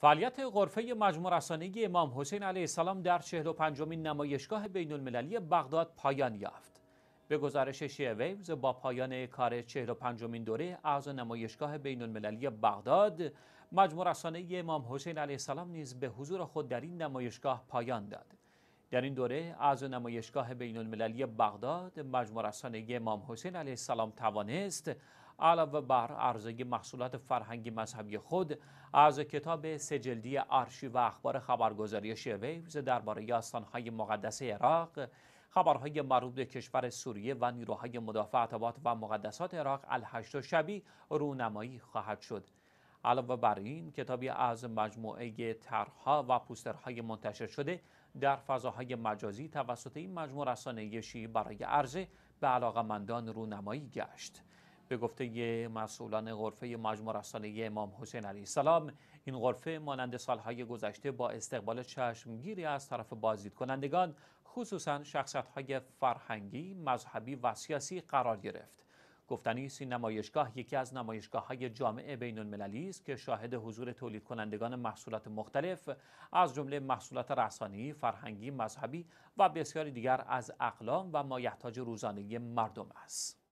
فعالیت غرفه مجموع رسانگی امام حسین علیه السلام در 45 امین نمایشگاه بین المللی بغداد پایان یافت. به گزارش شیعه ویوز با پایان کار 45 امین دوره از نمایشگاه بین المللی بغداد مجموع رسانه امام حسین علیه السلام نیز به حضور خود در این نمایشگاه پایان داد. در این دوره از نمایشگاه بین المللی بغداد مجموع رسانه امام حسین علیه السلام توانست علاوه بر ارزگی محصولات فرهنگی مذهبی خود از کتاب سجلدی آرشیو و اخبار خبرگزاری شویوز درباره آستانهای مقدس عراق خبرهای مربوط به کشور سوریه و نیروهای مدافع اتباط و مقدسات عراق الهشت و شبی رونمایی خواهد شد علاوه بر این کتابی از مجموعه طرحها و پوسترهای منتشر شده در فضاهای مجازی توسط این مجموع رسانه شیعی برای عرضه به علاقمندان رونمایی گشت به گفته مسئولان غرفه مجموع رسانه امام حسین علیه السلام این غرفه مانند سالهای گذشته با استقبال چشمگیری از طرف بازدید کنندگان خصوصا شخصیت‌های فرهنگی، مذهبی و سیاسی قرار گرفت. گفتنی است این نمایشگاه یکی از نمایشگاه های جامعه بین المللی است که شاهد حضور تولید کنندگان محصولات مختلف از جمله محصولات رسانی، فرهنگی، مذهبی و بسیاری دیگر از اقلام و مایحتاج روزانه مردم است.